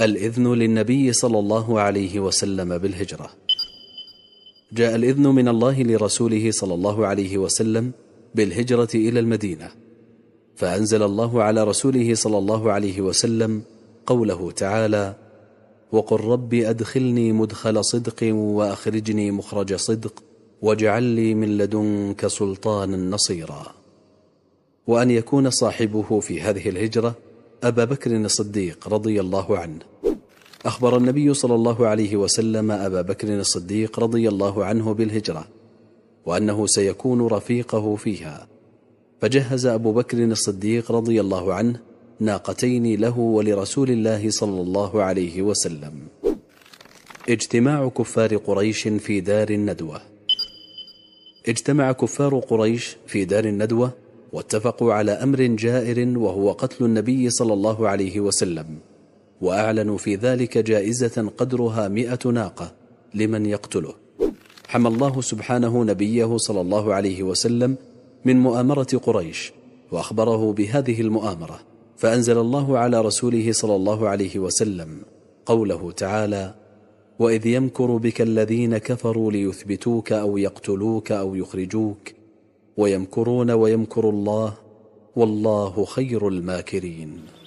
الإذن للنبي صلى الله عليه وسلم بالهجرة جاء الإذن من الله لرسوله صلى الله عليه وسلم بالهجرة إلى المدينة فأنزل الله على رسوله صلى الله عليه وسلم قوله تعالى وقل رب أدخلني مدخل صدق وأخرجني مخرج صدق واجعل لي من لدنك سلطانا نصيرا وأن يكون صاحبه في هذه الهجرة أبا بكر الصديق رضي الله عنه أخبر النبي صلى الله عليه وسلم أبا بكر الصديق رضي الله عنه بالهجرة وأنه سيكون رفيقه فيها فجهز أبو بكر الصديق رضي الله عنه ناقتين له ولرسول الله صلى الله عليه وسلم اجتماع كفار قريش في دار الندوة اجتمع كفار قريش في دار الندوة واتفقوا على أمر جائر وهو قتل النبي صلى الله عليه وسلم وأعلنوا في ذلك جائزة قدرها مئة ناقة لمن يقتله حمى الله سبحانه نبيه صلى الله عليه وسلم من مؤامرة قريش وأخبره بهذه المؤامرة فأنزل الله على رسوله صلى الله عليه وسلم قوله تعالى وإذ يمكر بك الذين كفروا ليثبتوك أو يقتلوك أو يخرجوك ويمكرون ويمكر الله والله خير الماكرين